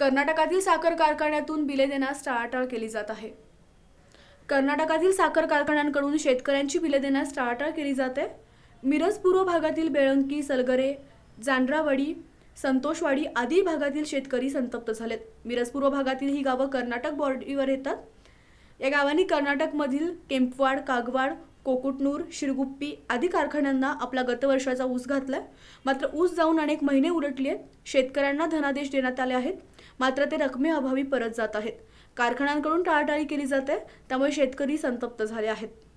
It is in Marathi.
कर्नाटकातील साखर कारखान्यातून बिले देण्यास टाळाटाळ केली जात आहे कर्नाटकातील साखर कारखान्यांकडून शेतकऱ्यांची बिले देण्यास टाळाटाळ केली जाते मिरज पूर्व भागातील बेळंकी सलगरे जांड्रावडी संतोषवाडी आदी भागातील शेतकरी संतप्त झालेत मिरज पूर्व भागातील ही गावं कर्नाटक बॉर्डरीवर येतात या गावांनी कर्नाटकमधील केम्पवाड कागवाड कोकुटनूर शिरगुप्पी आदी कारखान्यांना आपला गतवर्षाचा ऊस घातलाय मात्र ऊस जाऊन अनेक महिने उलटली आहेत शेतकऱ्यांना धनादेश देण्यात आले आहेत मात्र ते रकमेअभावी परत जात आहेत कारखान्यांकडून टाळाटाळी केली जाते त्यामुळे शेतकरी संतप्त झाले आहेत